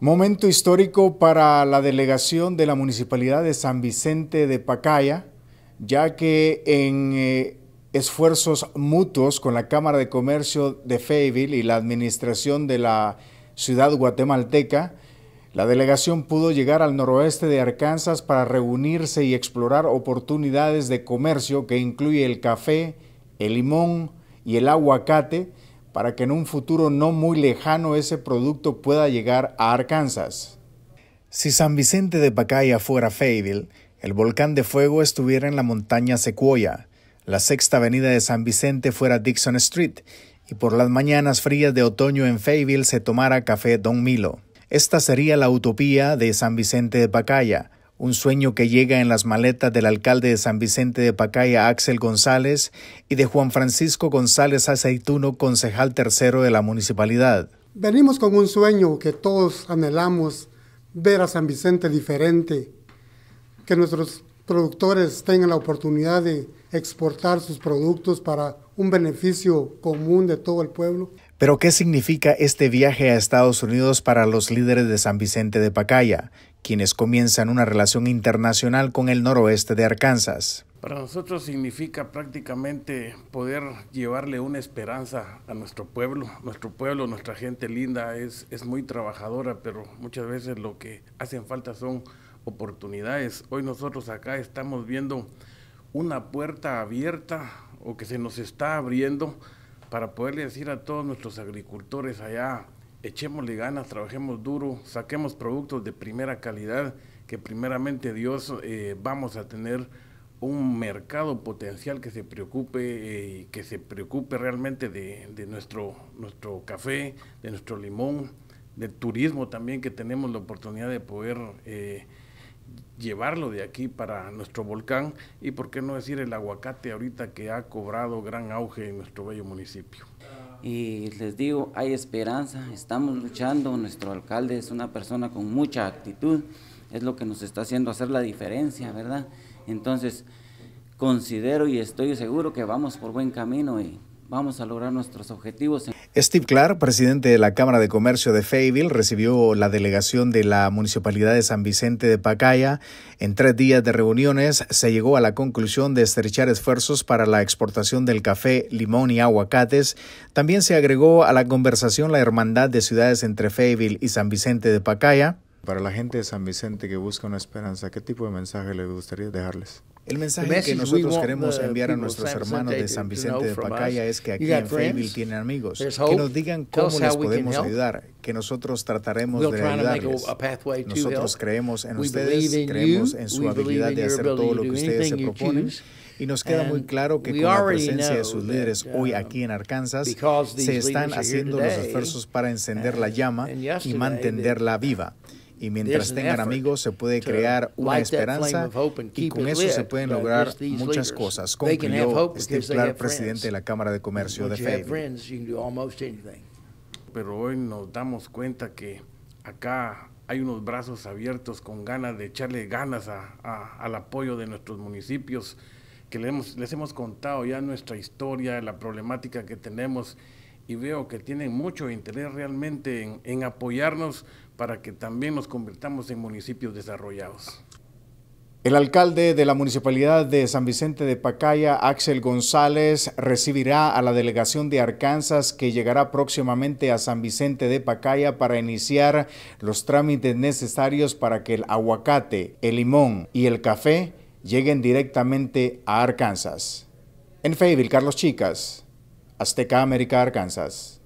Momento histórico para la delegación de la Municipalidad de San Vicente de Pacaya, ya que en eh, esfuerzos mutuos con la Cámara de Comercio de Fayville y la Administración de la Ciudad Guatemalteca, la delegación pudo llegar al noroeste de Arkansas para reunirse y explorar oportunidades de comercio que incluye el café, el limón y el aguacate, para que en un futuro no muy lejano ese producto pueda llegar a Arkansas. Si San Vicente de Pacaya fuera Fayetteville, el volcán de fuego estuviera en la montaña Sequoia, la sexta avenida de San Vicente fuera Dixon Street y por las mañanas frías de otoño en Fayetteville se tomara café Don Milo. Esta sería la utopía de San Vicente de Pacaya, un sueño que llega en las maletas del alcalde de San Vicente de Pacaya, Axel González, y de Juan Francisco González Aceituno, concejal tercero de la municipalidad. Venimos con un sueño que todos anhelamos, ver a San Vicente diferente, que nuestros productores tengan la oportunidad de exportar sus productos para un beneficio común de todo el pueblo. Pero ¿qué significa este viaje a Estados Unidos para los líderes de San Vicente de Pacaya? quienes comienzan una relación internacional con el noroeste de Arkansas. Para nosotros significa prácticamente poder llevarle una esperanza a nuestro pueblo. Nuestro pueblo, nuestra gente linda es, es muy trabajadora, pero muchas veces lo que hacen falta son oportunidades. Hoy nosotros acá estamos viendo una puerta abierta o que se nos está abriendo para poderle decir a todos nuestros agricultores allá echémosle ganas, trabajemos duro, saquemos productos de primera calidad, que primeramente Dios eh, vamos a tener un mercado potencial que se preocupe, eh, que se preocupe realmente de, nuestro, nuestro café, de nuestro limón, del turismo también que tenemos la oportunidad de poder eh, llevarlo de aquí para nuestro volcán y por qué no decir el aguacate ahorita que ha cobrado gran auge en nuestro bello municipio. Y les digo, hay esperanza, estamos luchando, nuestro alcalde es una persona con mucha actitud, es lo que nos está haciendo hacer la diferencia, ¿verdad? Entonces, considero y estoy seguro que vamos por buen camino y vamos a lograr nuestros objetivos. Steve Clark, presidente de la Cámara de Comercio de Fayville, recibió la delegación de la Municipalidad de San Vicente de Pacaya. En tres días de reuniones se llegó a la conclusión de estrechar esfuerzos para la exportación del café, limón y aguacates. También se agregó a la conversación la hermandad de ciudades entre Fayville y San Vicente de Pacaya. Para la gente de San Vicente que busca una esperanza, ¿qué tipo de mensaje le gustaría dejarles? El mensaje que nosotros queremos enviar a nuestros hermanos de San Vicente de Pacaya es que aquí en Fayetteville tienen amigos, que nos digan cómo les podemos ayudar, que nosotros trataremos de ayudarles. Nosotros creemos en ustedes, creemos en su habilidad de hacer todo lo que ustedes se proponen. Y nos queda muy claro que con la presencia de sus líderes hoy aquí en Arkansas, se están haciendo los esfuerzos para encender la llama y mantenerla viva. Y mientras tengan amigos se puede crear una esperanza y con eso se pueden lograr muchas cosas, concluyó Steve Clark, presidente de la Cámara de Comercio de FED. Pero hoy nos damos cuenta que acá hay unos brazos abiertos con ganas de echarle ganas a, al apoyo de nuestros municipios, que les hemos, les hemos contado ya nuestra historia, la problemática que tenemos y veo que tienen mucho interés realmente en, apoyarnos para que también nos convirtamos en municipios desarrollados. El alcalde de la Municipalidad de San Vicente de Pacaya, Axel González, recibirá a la delegación de Arkansas que llegará próximamente a San Vicente de Pacaya para iniciar los trámites necesarios para que el aguacate, el limón y el café lleguen directamente a Arkansas. En Fayetteville, Carlos Chicas, Azteca América, Arkansas.